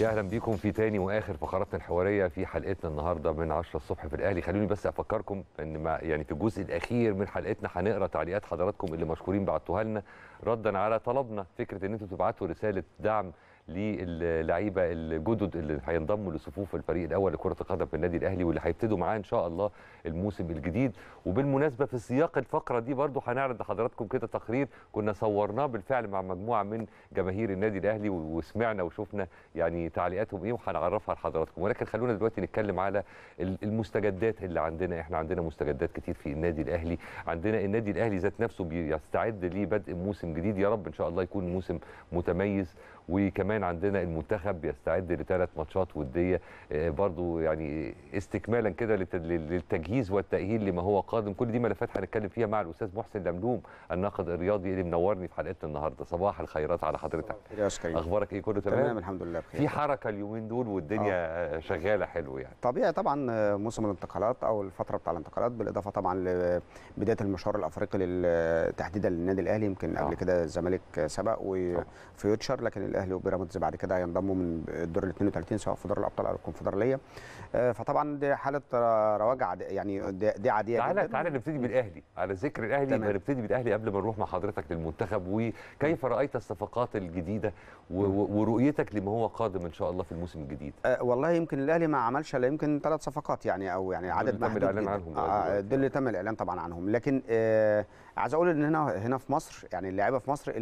يا اهلا بيكم في تاني واخر فقراتنا الحواريه في حلقتنا النهارده من 10 الصبح في الاهلي خلوني بس افكركم ان ما يعني في الجزء الاخير من حلقتنا هنقرا تعليقات حضراتكم اللي مشكورين بعتوها لنا ردا على طلبنا فكره ان انتم تبعتوا رساله دعم للعيبه الجدد اللي هينضموا لصفوف الفريق الاول لكره القدم في النادي الاهلي واللي هيبتدوا معاه ان شاء الله الموسم الجديد وبالمناسبه في سياق الفقره دي برضو هنعرض لحضراتكم كده تقرير كنا صورناه بالفعل مع مجموعه من جماهير النادي الاهلي وسمعنا وشفنا يعني تعليقاتهم ايه وهنعرفها لحضراتكم ولكن خلونا دلوقتي نتكلم على المستجدات اللي عندنا احنا عندنا مستجدات كتير في النادي الاهلي عندنا النادي الاهلي ذات نفسه بيستعد لبدء موسم جديد يا رب ان شاء الله يكون موسم متميز وكمان عندنا المنتخب بيستعد لثلاث ماتشات وديه آه، برضو يعني استكمالا كده للتجهيز والتاهيل لما هو قادم كل دي ملفات هنتكلم فيها مع الاستاذ محسن لملوم الناقد الرياضي اللي منورني في حلقتنا النهارده صباح الخيرات على حضرتك اخبارك ايه كله تمام تمام الحمد لله بخير في حركه اليومين دول والدنيا أوه. شغاله حلو يعني طبيعي طبعا آه، موسم الانتقالات او الفتره بتاع الانتقالات بالاضافه طبعا لبدايه المشوار الافريقي تحديدا للنادي الاهلي يمكن آه. قبل كده الزمالك سبق وفيوتشر لكن الاهلي وبيراميدز بعد كده ينضموا من الدور ال 32 سواء في دور الابطال او الكونفدراليه آه، فطبعا دي حاله رواج يعني دي عاديه تعالى جدا. تعالى نبتدي بالاهلي على ذكر الاهلي نبتدي بالاهلي قبل ما نروح مع حضرتك للمنتخب وكيف رايت الصفقات الجديده ورؤيتك لما هو قادم ان شاء الله في الموسم الجديد أه والله يمكن الاهلي ما عملش الا يمكن ثلاث صفقات يعني او يعني عدد محدود تم الاعلان عنهم آه،, آه دول اللي تم الاعلان طبعا عنهم لكن آه عايز اقول ان هنا هنا في مصر يعني اللعيبه في مصر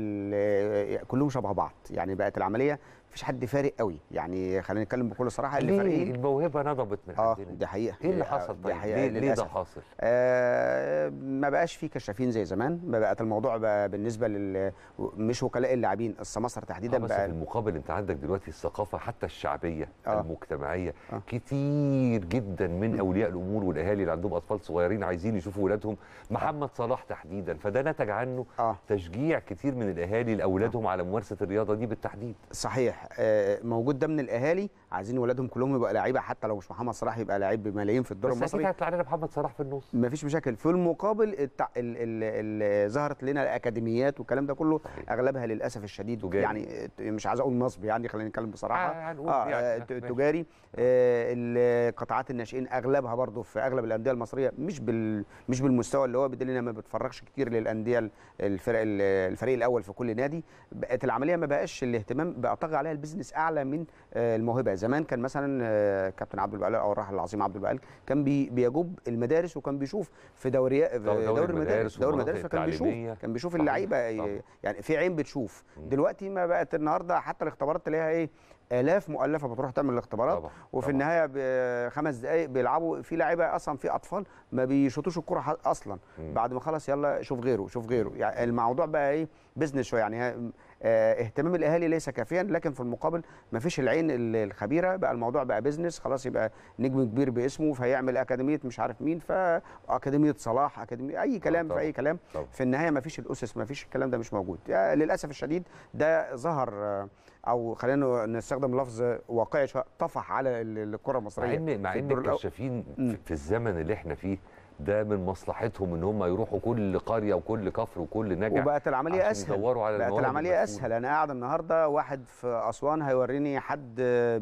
كلهم شبه بعض يعني بقت العمليه مفيش حد فارق قوي يعني خلينا نتكلم بكل صراحه اللي فارقين الموهبه نضبت من اه دي حقيقه ايه اللي حصل طيب ليه, ليه ده حاصل آه ما بقاش في كشافين زي زمان ما بقت الموضوع بقى بالنسبه لل مش وكلاء اللاعبين السماسره تحديدا آه بس بقى في المقابل انت عندك دلوقتي الثقافه حتى الشعبيه آه المجتمعيه آه كتير جدا من اولياء الامور والاهالي اللي عندهم اطفال صغيرين عايزين يشوفوا ولادهم محمد صلاح تحديدا فده نتج عنه آه تشجيع كتير من الاهالي لاولادهم آه على ممارسه الرياضه دي بالتحديد صحيح آه، موجود ده من الاهالي عايزين ولادهم كلهم يبقى لعيبه حتى لو مش محمد صلاح يبقى لعيب بملايين في الدوري المصري بس اكيد هيطلع لنا محمد صلاح في النص مفيش مشاكل في المقابل التع... ال... ال... ال... ظهرت لنا الاكاديميات والكلام ده كله اغلبها للاسف الشديد تجاري. يعني مش عايز اقول نصب يعني خلينا نتكلم بصراحه آه, يعني آه يعني تجاري آه قطاعات الناشئين اغلبها برضو في اغلب الانديه المصريه مش بال... مش بالمستوى اللي هو بدليل ما بتفرجش كتير للانديه الفرق الفريق الاول في كل نادي بقت العمليه ما بقاش الاهتمام بقى طغى عليها البيزنس اعلى من آه، الموهبه زمان كان مثلا آه، كابتن عبد البقال او الراحل العظيم عبد البقال كان بيجوب المدارس وكان بيشوف في دوري آه، دوري المدارس دوري المدارس فكان بيشوف كان بيشوف اللعيبه يعني في عين بتشوف دلوقتي ما بقت النهارده حتى الاختبارات تلاقيها ايه الاف مؤلفه بتروح تعمل الاختبارات طبعا. وفي طبعا. النهايه خمس دقائق بيلعبوا في لعيبه اصلا في اطفال ما بيشوطوش الكره اصلا م. بعد ما خلص يلا شوف غيره شوف غيره يعني الموضوع بقى ايه بزنس شويه يعني آه، اهتمام الاهالي ليس كافيا لكن في المقابل ما فيش العين الخبيره بقى الموضوع بقى بزنس خلاص يبقى نجم كبير باسمه فيعمل اكاديميه مش عارف مين فاكاديميه صلاح اكاديميه اي كلام طبعا. في اي كلام طبعا. في النهايه ما فيش الاسس ما فيش الكلام ده مش موجود للاسف الشديد ده ظهر آه، او خلينا نستخدم لفظ واقعي طفح على الكره المصريه مع ان مع ان الكشافين في الزمن اللي احنا فيه ده من مصلحتهم ان هم يروحوا كل قريه وكل كفر وكل نجع وبقت العمليه اسهل على بقت العمليه المسؤول. اسهل انا قاعد النهارده واحد في اسوان هيوريني حد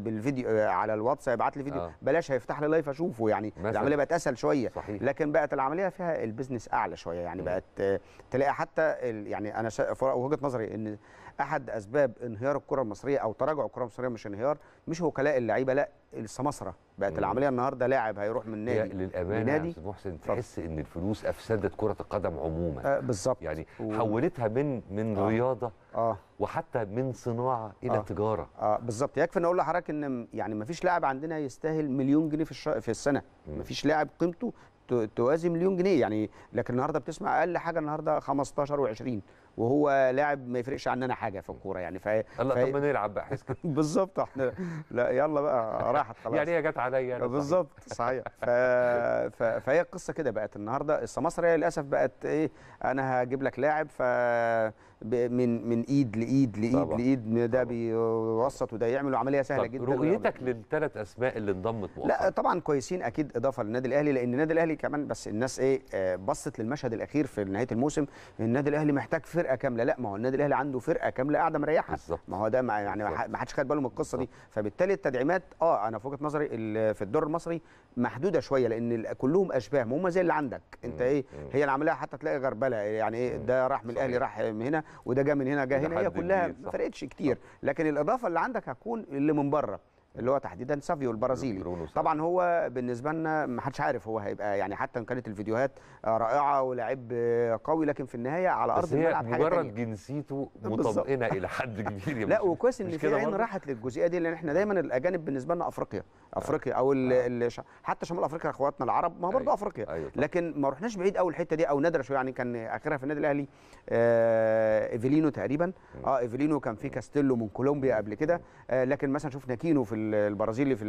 بالفيديو آه، على الواتس هيبعت لي فيديو آه. بلاش هيفتح لي لايف اشوفه يعني العمليه بقت اسهل شويه صحيح. لكن بقت العمليه فيها البيزنس اعلى شويه يعني م. بقت آه، تلاقي حتى يعني انا وجهه نظري ان احد اسباب انهيار الكره المصريه او تراجع الكره المصريه مش انهيار مش وكلاء اللعيبه لا السماسره بقت العمليه النهارده لاعب هيروح من نادي للامانه لنادي استاذ محسن تحس ان الفلوس افسدت كره القدم عموما آه بالظبط يعني و... حولتها من من آه. رياضه آه. وحتى من صناعه الى آه. تجاره اه بالظبط يكفي ان اقول لحضرتك ان يعني ما فيش لاعب عندنا يستاهل مليون جنيه في الش... في السنه ما فيش لاعب قيمته توازي مليون جنيه يعني لكن النهارده بتسمع اقل حاجه النهارده 15 و20 وهو لاعب ما يفرقش عننا حاجه في الكوره يعني ف يلا فهي... طب نلعب بقى بالظبط احنا لا يلا بقى راحت خلاص يعني هي جت عليا يعني بالظبط صحيح ف... ف... فهي القصه كده بقت النهارده السماسره للاسف بقت ايه انا هجيب لك لاعب ف من من ايد لايد لايد طبعا. لايد ده بيوسط وده يعملوا عمليه سهله طب جدا رؤيتك للثلاث اسماء اللي انضمت مؤخرا لا طبعا كويسين اكيد اضافه للنادي الاهلي لان النادي الاهلي كمان بس الناس ايه آه، بصت للمشهد الاخير في نهايه الموسم النادي الاهلي محتاج فرقه كامله لا ما هو النادي الاهلي عنده فرقه كامله قاعده مريحه ما هو ده يعني ما حدش خد باله من القصه دي فبالتالي التدعيمات اه انا في وجهه نظري في الدور المصري محدوده شويه لان كلهم اشباه هم زي اللي عندك انت ايه هي العمليه حتى تلاقي غربله يعني ايه ده راح من الاهلي راح من هنا وده جه من هنا جه هنا هي كلها ما فرقتش كتير لكن الاضافه اللي عندك هتكون اللي من بره اللي هو تحديدا سافيو البرازيلي طبعا هو بالنسبه لنا ما حدش عارف هو هيبقى يعني حتى ان كانت الفيديوهات رائعه ولاعب قوي لكن في النهايه على ارض الملعب حاجه مجرد جنسيته مطمئنه الى حد كبير لا وكويس ان في عين راحت للجزئيه دي لان احنا دايما الاجانب بالنسبه لنا افريقيا آه. افريقيا او آه. حتى شمال افريقيا اخواتنا العرب ما هو برضه أيوة. افريقيا أيوة لكن ما رحناش بعيد قوي الحته دي او نادره شويه يعني كان اخرها في النادي الاهلي آه ايفيلينو تقريبا اه ايفيلينو كان في كاستيلو من كولومبيا قبل كده آه لكن مثلا شفنا كينو في البرازيلي في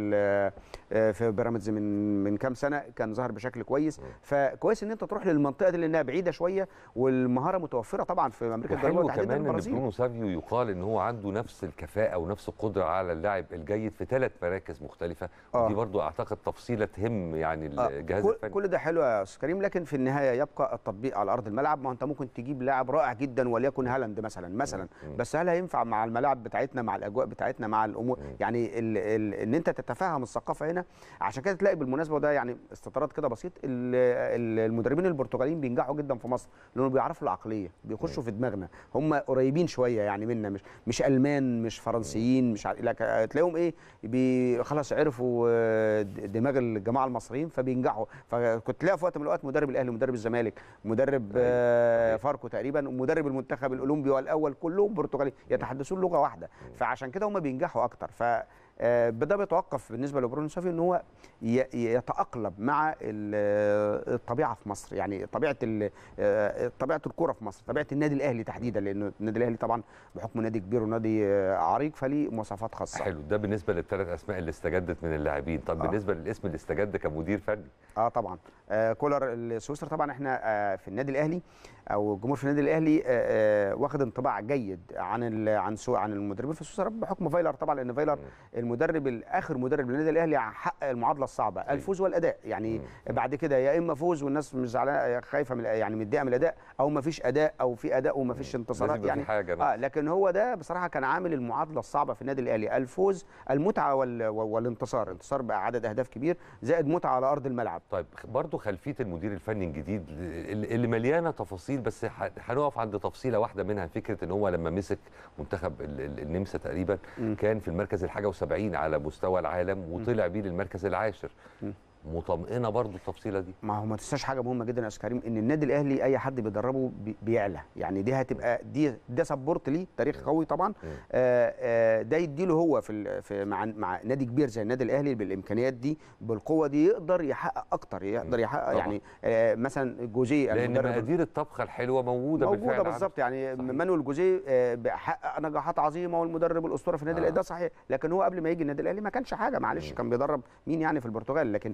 آه، في بيراميدز من من كام سنه كان ظهر بشكل كويس فكويس ان انت تروح للمنطقه دي لانها بعيده شويه والمهاره متوفره طبعا في امريكا الجنوبيه وتحديدا البرازيل برونو سافيو يقال ان هو عنده نفس الكفاءه ونفس القدره على اللاعب الجيد في ثلاث مراكز مختلفه آه. ودي برده اعتقد تفصيله تهم يعني آه. الجهاز الفني كل ده حلو يا استاذ كريم لكن في النهايه يبقى التطبيق على ارض الملعب ما انت ممكن تجيب لاعب رائع جدا وليكن هالاند مثلا مثلا بس هل هينفع مع الملاعب بتاعتنا مع الاجواء بتاعتنا مع الامور يعني ان انت تتفهم الثقافه هنا عشان كده تلاقي بالمناسبه وده يعني استطراد كده بسيط المدربين البرتغاليين بينجحوا جدا في مصر لانهم بيعرفوا العقليه بيخشوا في دماغنا هم قريبين شويه يعني منا مش مش المان مش فرنسيين مش تلاقيهم ايه خلاص عرفوا آه، دماغ الجماعه المصريين فبينجحوا فكنت تلاقي في وقت من الاوقات مدرب الاهلي مدرب الزمالك مدرب أيوه، آه، فاركو تقريبا ومدرب المنتخب الاولمبي والاول كلهم برتغاليين يتحدثون لغه واحده فعشان كده هم بينجحوا اكتر ف آه، ده بيتوقف بالنسبه لبرونو صافي ان هو يتاقلم مع الطبيعه في مصر يعني طبيعه آه، طبيعه الكوره في مصر طبيعه النادي الاهلي تحديدا لان النادي الاهلي طبعا بحكم نادي كبير ونادي آه، عريق فليه مواصفات خاصه حلو ده بالنسبه للثلاث اسماء اللي استجدت من اللاعبين طب آه. بالنسبه للاسم اللي استجد كمدير فني اه طبعا آه كولر السويسري طبعا احنا آه في النادي الاهلي او جمهور النادي الاهلي آه، آه، واخد انطباع جيد عن عن سوء عن المدربين في سوسه بحكم فايلر طبعا لان فايلر المدرب الاخر مدرب للنادي الاهلي حقق المعادله الصعبه أيوه. الفوز والاداء يعني بعد كده يا اما فوز والناس مش زعلانه خايفه من يعني متضايقه من الاداء او ما فيش اداء او في اداء وما فيش انتصارات يعني حاجة اه لكن هو ده بصراحه كان عامل المعادله الصعبه في النادي الاهلي الفوز المتعه والانتصار انتصار بعدد اهداف كبير زائد متعه على ارض الملعب طيب برضه خلفيه المدير الفني الجديد اللي مليانه تفاصيل كتير بس هنقف عند تفصيله واحده منها فكره ان هو لما مسك منتخب النمسا تقريبا م. كان في المركز الحاجه و70 على مستوى العالم وطلع بيه للمركز العاشر م. مطمئنه برضو التفصيله دي ما هو ما تنساش حاجه مهمه جدا يا استاذ كريم ان النادي الاهلي اي حد بيدربه بيعلى يعني دي هتبقى دي ده سبورت ليه تاريخ قوي طبعا آآ آآ آه، آه، ده يديله هو في, في مع مع نادي كبير زي النادي الاهلي بالامكانيات دي بالقوه دي يقدر يحقق اكتر يقدر يحقق يعني آه، مثلا جوزيه لان مقادير الطبخه الحلوه موجوده موجوده بالظبط يعني مانويل جوزيه حقق نجاحات عظيمه والمدرب الاسطوره في النادي الاهلي ده صحيح لكن هو قبل ما يجي النادي الاهلي ما كانش حاجه معلش كان بيدرب مين يعني في البرتغال لكن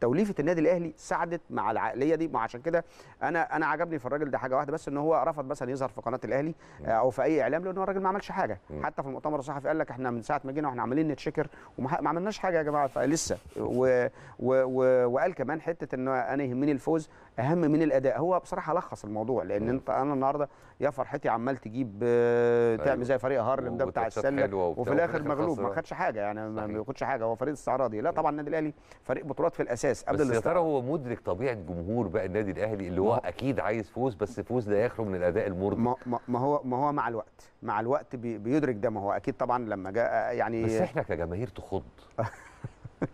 توليفه النادي الاهلي ساعدت مع العقليه دي وعشان كده انا انا عجبني في الراجل ده حاجه واحده بس ان هو رفض مثلا يظهر في قناه الاهلي آه، او في اي اعلام لان هو الراجل ما عملش حاجه حتى في المؤتمر الصحفي قال لك احنا من ساعه ما جينا واحنا عمالين نتشكر وما عملناش حاجه يا جماعه فلسه و... و... و... وقال كمان حته ان انا يهمني الفوز اهم من الاداء هو بصراحه لخص الموضوع لان انت انا النهارده يا فرحتي عمال تجيب آه، أيوه. تعمل زي فريق هارلم ده بتاع السله وفي الاخر مغلوب ما خدش حاجه يعني ما بياخدش حاجه هو فريق استعراضي لا طبعا النادي الاهلي فريق بطولات في الاساس الاساس قبل بس يا ترى هو مدرك طبيعه جمهور بقى النادي الاهلي اللي هو اكيد عايز فوز بس فوز لا يخرج من الاداء المرضي ما, ما هو ما هو مع الوقت مع الوقت بيدرك ده ما هو اكيد طبعا لما جاء يعني بس احنا كجماهير تخض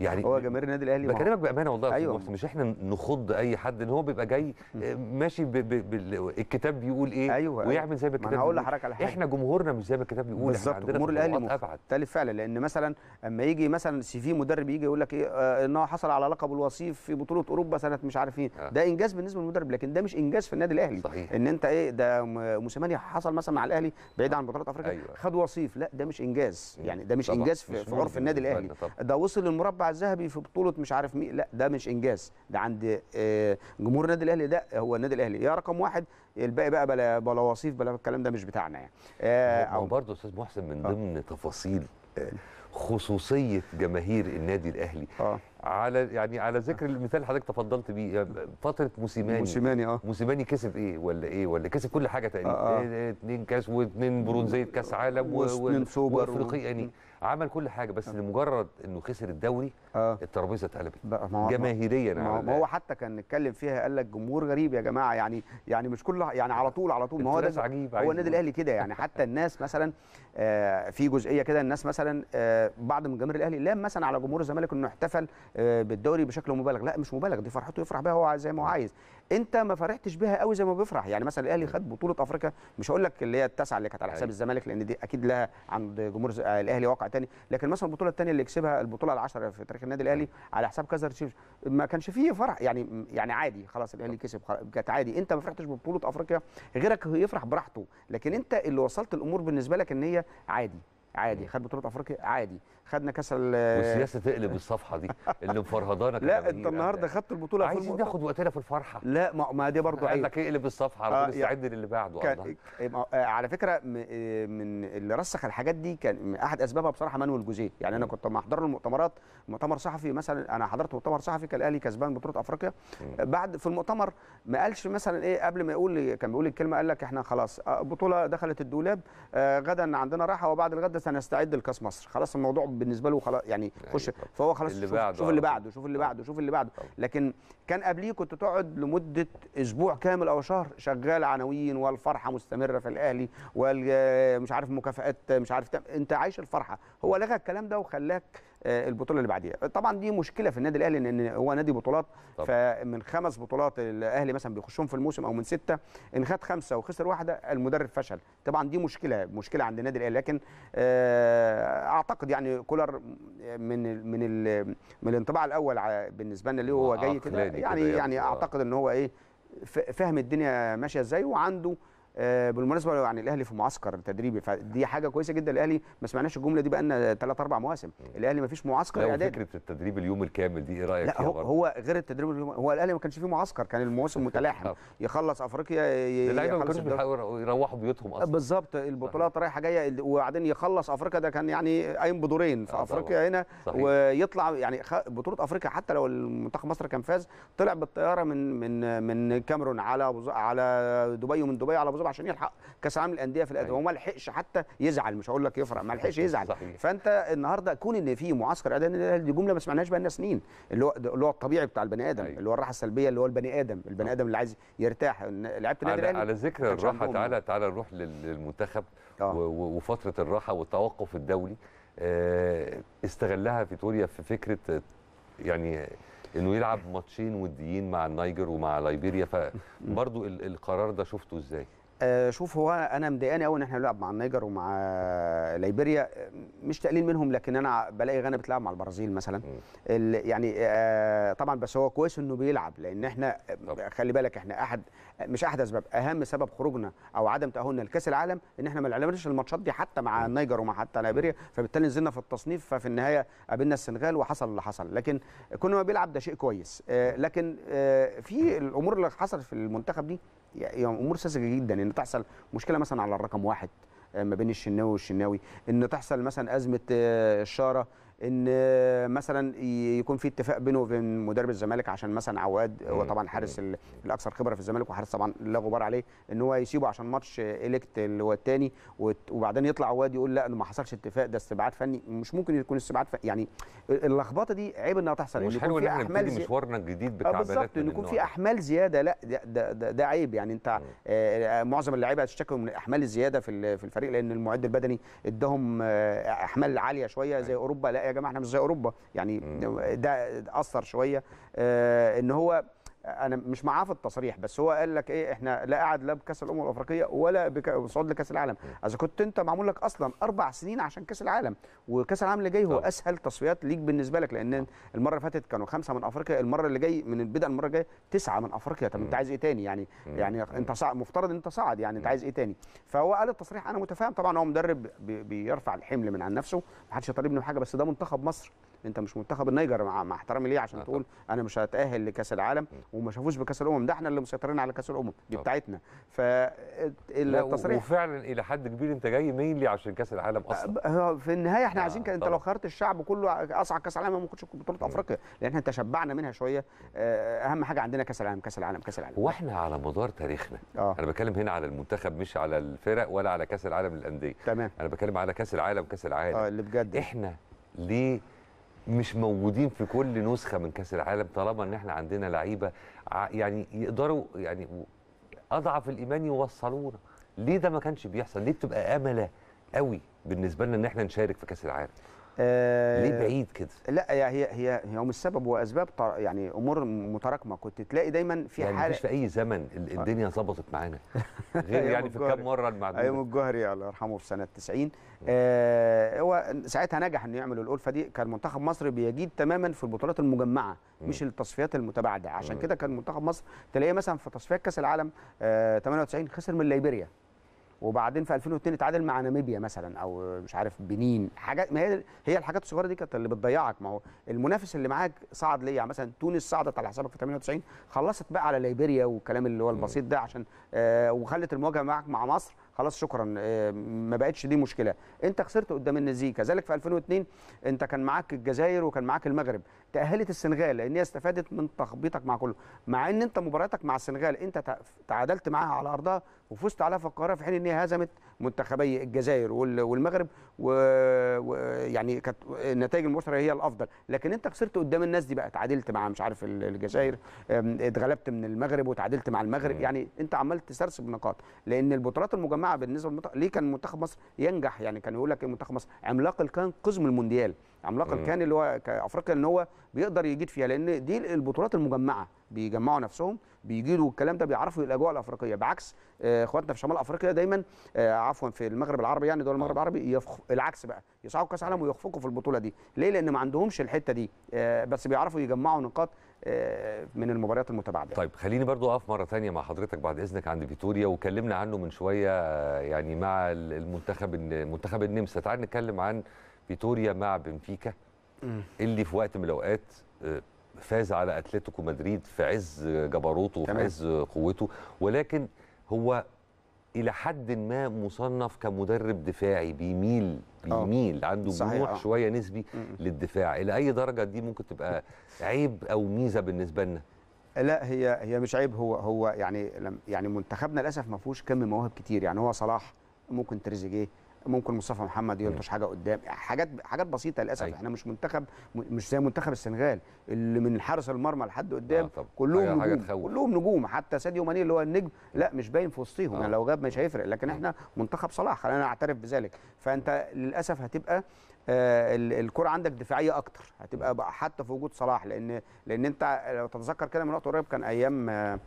يعني هو جماهير النادي الاهلي بكلمك بامانه والله أيوة. مش احنا نخض اي حد ان هو بيبقى جاي آه، ماشي بالكتاب بيقول ايه أيوة،, أيوة ويعمل زي ما الكتاب هقول لحضرتك على حاجه احنا جمهورنا مش زي ما الكتاب بيقول بالظبط جمهور الاهلي مختلف فعلا لان مثلا اما يجي مثلا سي في مدرب يجي يقول لك ايه آه، ان هو حصل على لقب الوصيف في بطوله اوروبا سنه مش عارف ايه آه. ده انجاز بالنسبه للمدرب لكن ده مش انجاز في النادي الاهلي صحيح. ان انت ايه ده موسيماني حصل مثلا مع الاهلي بعيد عن بطولات افريقيا أيوة. خد وصيف لا ده مش انجاز يعني ده مش انجاز في عرف النادي الاهلي ده وصل للمربع المربع الذهبي في بطوله مش عارف مين لا ده مش انجاز ده عند آه، جمهور النادي الاهلي ده هو النادي الاهلي يا رقم واحد الباقي بقى بلا بلا وصيف بلا الكلام ده مش بتاعنا يعني آه، او برضه استاذ محسن من آه. ضمن تفاصيل خصوصيه جماهير النادي الاهلي آه. على يعني على ذكر المثال اللي حضرتك تفضلت بيه فتره موسيماني موسيماني اه موسيماني كسب ايه ولا ايه ولا كسب كل حاجه تقريبا آه. آه. اثنين كاس واثنين برونزيه كاس عالم واثنين سوبر وافريقيا يعني عمل كل حاجه بس نعم. لمجرد انه خسر الدوري آه. الترابيزه اتقلبت جماهيريا يعني. ما هو حتى كان نتكلم فيها قال لك جمهور غريب يا جماعه يعني يعني مش كل يعني على طول على طول ما هو ده عجيب هو النادي الاهلي كده يعني حتى الناس مثلا آه في جزئيه كده الناس مثلا آه بعض من جماهير الاهلي لام مثلا على جمهور الزمالك انه احتفل آه بالدوري بشكل مبالغ لا مش مبالغ دي فرحته يفرح بها هو زي ما هو عايز انت ما فرحتش بيها قوي زي ما بيفرح يعني مثلا الاهلي خد بطوله افريقيا مش هقول لك اللي هي التاسعه اللي كانت على حساب أيوة. الزمالك لان دي اكيد لها عند جمهور آه، الاهلي واقع تاني لكن مثلا البطوله الثانيه اللي كسبها البطوله العشره في تاريخ النادي الاهلي على حساب كازر تشيفز ما كانش فيه فرح يعني يعني عادي خلاص الاهلي كسب كانت عادي انت ما فرحتش ببطوله افريقيا غيرك يفرح براحته لكن انت اللي وصلت الامور بالنسبه لك ان هي عادي عادي خد بطوله افريقيا عادي خدنا كاس ال والسياسه تقلب الصفحه دي اللي مفرهدانك لا انت النهارده خدت البطوله عايزين ناخد وقتنا في الفرحه لا ما, دي برضه عايزك لك اقلب الصفحه ربنا آه، يستعد للي بعده كان إيه، آه، على فكره آه، من اللي رسخ الحاجات دي كان احد اسبابها بصراحه مانويل جوزيه يعني انا كنت محضر له المؤتمرات مؤتمر صحفي مثلا انا حضرت مؤتمر صحفي كان الاهلي كسبان بطوله افريقيا بعد في المؤتمر ما قالش مثلا ايه قبل ما يقول كان بيقول الكلمه قال لك احنا خلاص بطوله دخلت الدولاب غدا عندنا راحه وبعد الغد سنستعد لكاس مصر خلاص الموضوع بالنسبه له خلاص يعني أيوة. خش فهو خلاص اللي شوف, شوف اللي آه. بعده شوف اللي بعده شوف اللي بعده لكن كان قبليه كنت تقعد لمده اسبوع كامل او شهر شغال عناوين والفرحه مستمره في الاهلي ومش عارف مكافئات مش عارف انت عايش الفرحه هو لغى الكلام ده وخلاك آه، البطوله اللي بعديها طبعا دي مشكله في النادي الاهلي ان هو نادي بطولات طبعا. فمن خمس بطولات الاهلي مثلا بيخشهم في الموسم او من سته ان خد خمسه وخسر واحده المدرب فشل طبعا دي مشكله مشكله عند النادي الاهلي لكن آه، اعتقد يعني كولر من من من الانطباع الاول بالنسبه لنا ليه هو جاي كده يعني يعني اعتقد ان هو ايه فاهم الدنيا ماشيه ازاي وعنده آه، بالمناسبه يعني الاهلي في معسكر تدريبي فدي حاجه كويسه جدا الاهلي ما سمعناش الجمله دي بقى لنا ثلاث اربع مواسم الاهلي ما فيش معسكر اعدادي فكره التدريب اليوم الكامل دي ايه رايك لا هو, هو غير التدريب اليوم هو الاهلي ما كانش فيه معسكر كان المواسم متلاحم آه. يخلص افريقيا اللعيبه ما كانوش يروحوا بيوتهم اصلا بالظبط البطولات رايحه جايه وبعدين يخلص افريقيا ده كان يعني قايم بدورين في آه، افريقيا هنا ويطلع يعني بطوله افريقيا حتى لو المنتخب مصر كان فاز طلع بالطياره من من من الكاميرون على على دبي ومن دبي على ابو مطلوب عشان يلحق كاس العالم للانديه في الاداء وما أيوه. لحقش حتى يزعل مش هقول لك يفرح ما لحقش يزعل صحيح. فانت النهارده كون ان في معسكر اداء دي جمله ما سمعناهاش بقالنا سنين اللي هو اللي هو الطبيعي بتاع البني ادم أي. أيوه. اللي هو الراحه السلبيه اللي هو البني ادم البني آه. ادم اللي عايز يرتاح لعيبه النادي الاهلي على ذكر الراحه تعالى تعالى نروح للمنتخب آه. وفتره الراحه والتوقف الدولي آه، استغلها فيتوريا في فكره يعني انه يلعب ماتشين وديين مع النيجر ومع ليبيريا فبرضه القرار ده شفته ازاي؟ آه، شوف هو انا مضايقاني قوي ان احنا بنلعب مع النيجر ومع ليبيريا مش تقليل منهم لكن انا بلاقي غانا بتلعب مع البرازيل مثلا يعني آه، طبعا بس هو كويس انه بيلعب لان احنا خلي بالك احنا احد مش احد اسباب اهم سبب خروجنا او عدم تاهلنا لكاس العالم ان احنا ما لعبناش الماتشات دي حتى مع النيجر ومع حتى ليبيريا فبالتالي نزلنا في التصنيف ففي النهايه قابلنا السنغال وحصل اللي حصل لكن كنا ما بيلعب ده شيء كويس آه، لكن في الامور اللي حصلت في المنتخب دي يعني امور ساذجه جدا ان تحصل مشكله مثلا على الرقم واحد آه، ما بين الشناوي والشناوي ان تحصل مثلا ازمه آه، الشاره ان مثلا يكون في اتفاق بينه وبين مدرب الزمالك عشان مثلا عواد هو طبعا حارس الاكثر خبره في الزمالك وحارس طبعا لا غبار عليه ان هو يسيبه عشان ماتش اليكت اللي هو الثاني وبعدين يطلع عواد يقول لا ما حصلش اتفاق ده استبعاد فني مش ممكن يكون استبعاد فني يعني اللخبطه دي عيب انها تحصل مش حلو ان احنا نبتدي مشوارنا الجديد آه، بكعبلات بالظبط ان يكون في احمال زياده لا ده ده, ده, ده عيب يعني انت آه معظم اللعيبه هتشتكوا من الاحمال الزياده في الفريق لان المعد البدني اداهم آه، احمال عاليه شويه زي أيوة. اوروبا لا يا جماعه احنا مش زي اوروبا يعني ده اثر شويه آه، ان هو انا مش معاه في التصريح بس هو قال لك ايه احنا لا قاعد لا بكاس الامم الافريقيه ولا بصعود لكاس العالم اذا كنت انت معمول لك اصلا اربع سنين عشان كاس العالم وكاس العالم اللي جاي هو طبعا. آه. اسهل تصفيات ليك بالنسبه لك لان المره اللي فاتت كانوا خمسه من افريقيا المره اللي جاي من البدء المره الجايه تسعه من افريقيا طب انت عايز ايه تاني يعني م. يعني انت صعد مفترض انت صعد يعني انت عايز ايه تاني فهو قال التصريح انا متفاهم طبعا هو مدرب بيرفع الحمل من عن نفسه ما حدش يطالب بحاجه بس ده منتخب مصر انت مش منتخب النيجر مع, مع احترامي ليه عشان تقول انا مش هتاهل لكاس العالم وما شافوش بكاس الامم ده احنا اللي مسيطرين على كاس الامم دي بتاعتنا فالتصريح وفعلا الى حد كبير انت جاي مينلي عشان كاس العالم أه، اصلا في النهايه احنا آه، عايزين انت لو خيرت الشعب كله اصعب كاس العالم ما كنتش بطوله افريقيا لان احنا تشبعنا منها شويه آه، اهم حاجه عندنا كاس العالم كاس العالم كاس العالم واحنا على مدار تاريخنا آه. انا بتكلم هنا على المنتخب مش على الفرق ولا على كاس العالم للانديه تمام انا بتكلم على كاس العالم كاس العالم اه اللي بجد احنا ليه مش موجودين في كل نسخه من كاس العالم طالما ان احنا عندنا لعيبه يعني يقدروا يعني اضعف الايمان يوصلونا ليه ده ما كانش بيحصل ليه بتبقى امله قوي بالنسبه لنا ان احنا نشارك في كاس العالم آه، ليه بعيد كده؟ لا هي هي هي مش السبب واسباب يعني امور متراكمه كنت تلاقي دايما في يعني حاله في اي زمن آه. الدنيا ظبطت معانا غير يعني في كام مره المعدوده ايام الجهري الله يرحمه في سنه 90 آه هو ساعتها نجح انه يعمل الالفه دي كان منتخب مصر بيجيد تماما في البطولات المجمعه مش التصفيات المتباعده عشان كده كان منتخب مصر تلاقيه مثلا في تصفيات كاس العالم آه 98 خسر من ليبيريا وبعدين في 2002 اتعادل مع ناميبيا مثلا او مش عارف بنين حاجات ما هي هي الحاجات الصغيره دي كانت اللي بتضيعك ما هو المنافس اللي معاك صعد ليه يعني مثلا تونس صعدت على حسابك في 98 خلصت بقى على ليبيريا والكلام اللي هو البسيط ده عشان آه وخلت المواجهه معك مع مصر خلاص شكرا آه، ما بقتش دي مشكله انت خسرت قدام النزيه كذلك في 2002 انت كان معاك الجزائر وكان معاك المغرب تاهلت السنغال لان هي استفادت من تخبيطك مع كله مع ان انت مباراتك مع السنغال انت تعادلت معاها على ارضها وفزت عليها في القاهره في حين ان هي هزمت منتخبي الجزائر والمغرب ويعني كانت النتائج المباشره هي الافضل لكن انت خسرت قدام الناس دي بقى تعادلت مع مش عارف الجزائر اتغلبت من المغرب وتعادلت مع المغرب يعني انت عمال تسرسب نقاط لان البطولات المجمعه بالنسبه للمنتخب ليه كان منتخب مصر ينجح يعني كان يقول لك إيه، منتخب مصر عملاق كان قزم المونديال عملاق الكان اللي هو افريقيا ان هو بيقدر يجيد فيها لان دي البطولات المجمعه بيجمعوا نفسهم بيجيدوا الكلام ده بيعرفوا الاجواء الافريقيه بعكس آه، اخواتنا في شمال افريقيا دايما آه، عفوا في المغرب العربي يعني دول المغرب آه. العربي يفخ... العكس بقى يصعدوا كاس عالم ويخفقوا في البطوله دي ليه لان ما عندهمش الحته دي بس بيعرفوا يجمعوا نقاط من المباريات المتباعده طيب خليني برضو اقف مره ثانيه مع حضرتك بعد اذنك عند فيتوريا وكلمنا عنه من شويه يعني مع المنتخب المنتخب النمسا تعال نتكلم عن فيتوريا مع بنفيكا اللي في وقت من الاوقات آه، فاز على اتلتيكو مدريد في عز جبروته وفي عز قوته ولكن هو الى حد ما مصنف كمدرب دفاعي بيميل آه. بيميل أوه. عنده جموح آه. شويه نسبي م -م. للدفاع الى اي درجه دي ممكن تبقى عيب او ميزه بالنسبه لنا لا هي هي مش عيب هو هو يعني يعني منتخبنا للاسف ما فيهوش كم مواهب كتير يعني هو صلاح ممكن تريزيجيه ممكن مصطفى محمد يلطش حاجه قدام حاجات حاجات بسيطه للاسف أيوة. احنا مش منتخب مش زي منتخب السنغال اللي من حارس المرمى لحد قدام آه كلهم حاجة نجوم حاجة كلهم نجوم حتى ساديو ماني اللي هو النجم لا مش باين في وسطيهم آه. يعني لو غاب مش هيفرق لكن احنا منتخب صلاح خلينا نعترف بذلك فانت للاسف هتبقى آه، الكره عندك دفاعيه اكتر هتبقى بقى حتى في وجود صلاح لان لان انت لو تتذكر كده من وقت قريب كان ايام آه،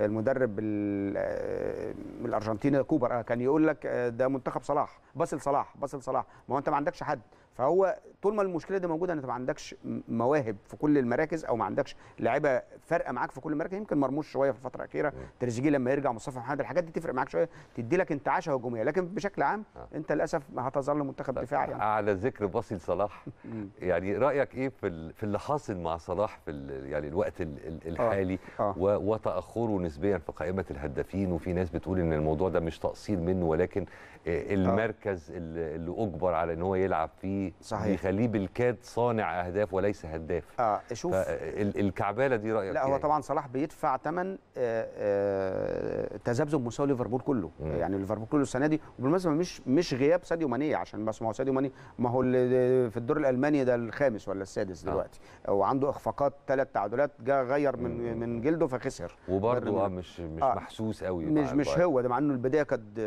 المدرب آه، الارجنتيني كوبر كان يقول لك ده منتخب صلاح باص لصلاح باص لصلاح ما هو انت ما عندكش حد فهو طول ما المشكله دي موجوده انت ما عندكش مواهب في كل المراكز او ما عندكش لعيبه فارقه معاك في كل المراكز يمكن مرموش شويه في الفتره الاخيره تريزيجيه لما يرجع مصطفى محمد الحاجات دي تفرق معاك شويه تدي لك انتعاشه هجوميه لكن بشكل عام آه. انت للاسف هتظل منتخب دفاعي يعني. على ذكر باسل صلاح يعني رايك ايه في في اللي حاصل مع صلاح في يعني الوقت آه. الحالي آه. آه. وتاخره نسبيا في قائمه الهدافين وفي ناس بتقول ان الموضوع ده مش تقصير منه ولكن آه. المركز اللي اجبر على ان هو يلعب فيه صحيح بيخليه بالكاد صانع اهداف وليس هداف اه شوف الكعباله دي رايك لا هو يعني. طبعا صلاح بيدفع ثمن آه، آه، تذبذب مستوى ليفربول كله مم. يعني ليفربول كله السنه دي وبالمناسبه مش مش غياب ساديو ماني عشان بس ما هو ساديو ماني ما هو اللي في الدور الالماني ده الخامس ولا السادس آه. دلوقتي وعنده اخفاقات ثلاث تعادلات جا غير من مم. من جلده فخسر وبرده مش مش آه. محسوس قوي مش مش هو ده مع انه البدايه كانت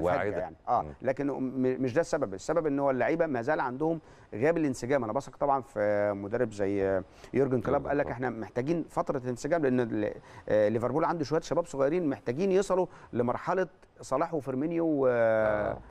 واعده يعني اه لكن مش ده السبب السبب ان هو اللعيبه ما زال عندهم غياب الانسجام انا بثق طبعا في مدرب زي يورجن كلوب قال لك احنا محتاجين فتره انسجام لان آه، ليفربول عنده شويه شباب صغيرين محتاجين يصلوا لمرحله صلاح وفيرمينيو و...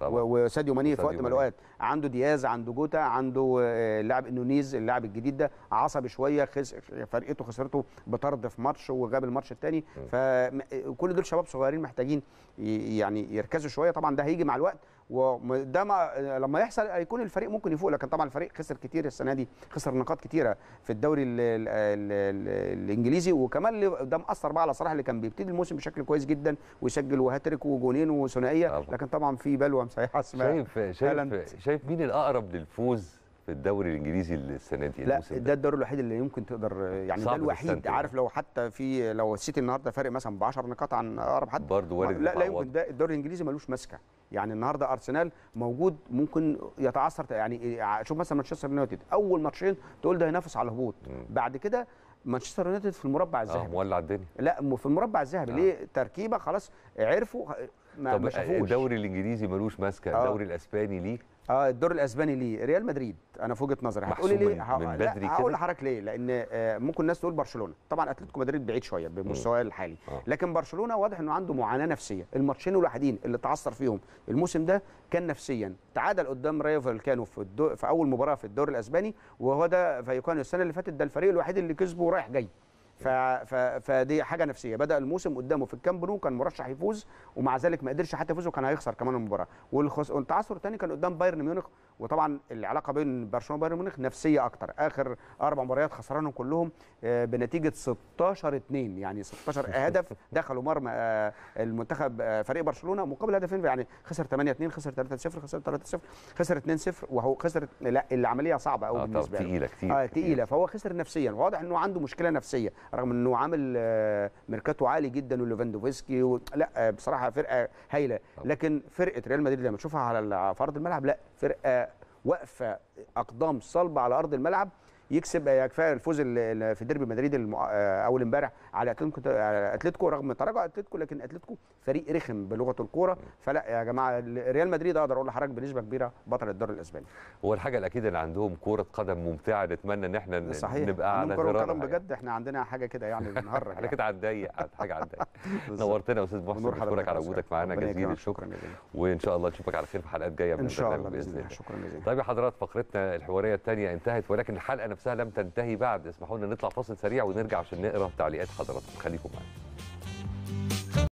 وساديو ماني في وقت من الاوقات عنده دياز عنده جوتا عنده آه، اللاعب انونيز اللاعب الجديد ده عصبي شويه خس... فرقته خسرته بطرد في ماتش وغاب الماتش الثاني فكل آه، دول شباب صغيرين محتاجين يعني يركزوا شويه طبعا ده هيجي مع الوقت وده ما لما يحصل هيكون الفريق ممكن يفوق لكن طبعا الفريق خسر كتير السنه دي خسر نقاط كتيره في الدوري الـ الـ الـ الانجليزي وكمان اللي ده مأثر بقى على صلاح اللي كان بيبتدي الموسم بشكل كويس جدا ويسجل وهاتريك وجونين وثنائيه لكن طبعا في بلوه مسيحه اسمها شايف شايف شايف مين الاقرب للفوز في الدوري الانجليزي السنه دي لا ده, الدوري الوحيد اللي يمكن تقدر يعني ده الوحيد عارف لو حتى في لو السيتي النهارده فارق مثلا ب 10 نقاط عن اقرب حد برضه وارد لا لا يمكن ده الدوري الانجليزي ملوش ماسكه يعني النهارده ارسنال موجود ممكن يتعثر يعني شوف مثلا مانشستر يونايتد اول ماتشين تقول ده هينافس على الهبوط بعد كده مانشستر يونايتد في المربع آه، الذهبي اه مولع الدنيا لا في المربع الذهبي آه. ليه تركيبه خلاص عرفوا ما طب ما شافوش الدوري الانجليزي ملوش ماسكه آه. الدوري الاسباني ليه اه الدور الاسباني ليه ريال مدريد انا في وجهه نظري هتقول لي ليه يعني. هقول لحضرتك ليه لان آه، ممكن الناس تقول برشلونه طبعا اتلتيكو مدريد بعيد شويه بمستواه الحالي آه. لكن برشلونه واضح انه عنده معاناه نفسيه الماتشين الوحيدين اللي اتعثر فيهم الموسم ده كان نفسيا تعادل قدام رايو فالكانو في, الدو... في اول مباراه في الدور الاسباني وهو ده فيكون السنه اللي فاتت ده الفريق الوحيد اللي كسبه رايح جاي فدي حاجه نفسيه بدا الموسم قدامه في الكامب نو كان مرشح يفوز ومع ذلك ما قدرش حتى يفوز وكان هيخسر كمان المباراه والتعثر الثاني كان قدام بايرن ميونخ وطبعا العلاقه بين برشلونه وبايرن ميونخ نفسيه اكتر اخر اربع مباريات خسرانهم كلهم آه، بنتيجه 16 2 يعني 16 هدف دخلوا مرمى آه، المنتخب آه، فريق برشلونه مقابل هدفين يعني خسر 8 2 خسر 3 0 خسر 3 0 خسر 2 0 وهو خسر لا العمليه صعبه قوي بالنسبه له تقيله كتير اه تقيله فهو خسر نفسيا واضح انه عنده مشكله نفسيه رغم انه عامل ميركاتو عالي جدا وليفاندوفسكي و... لا بصراحه فرقه هايله لكن فرقه ريال مدريد لما تشوفها على فرض الملعب لا فرقه واقفه اقدام صلبه على ارض الملعب يكسب كفايه الفوز في ديربي مدريد آه، اول امبارح على آه، اتلتيكو رغم تراجع اتلتيكو لكن اتلتيكو فريق رخم بلغه الكوره فلا يا جماعه ريال مدريد اقدر اقول لحضرتك بنسبه كبيره بطل الدوري الاسباني هو الحاجه الاكيد ان عندهم كوره قدم ممتعه نتمنى ان احنا صحيح. نبقى على كره قدم بجد احنا عندنا حاجه كده يعني بنهرج يعني. احنا كده على حاجه على نورتنا يا استاذ محسن بشكرك على وجودك معانا جزيل الشكر وان شاء الله نشوفك على خير في حلقات جايه من ان شاء الله باذن الله شكرا جزيلا طيب يا حضرات فقرتنا الحواريه الثانيه انتهت ولكن الحلقه نفسها لم تنتهي بعد اسمحوا لنا نطلع فاصل سريع ونرجع عشان نقرا تعليقات حضراتكم خليكم معانا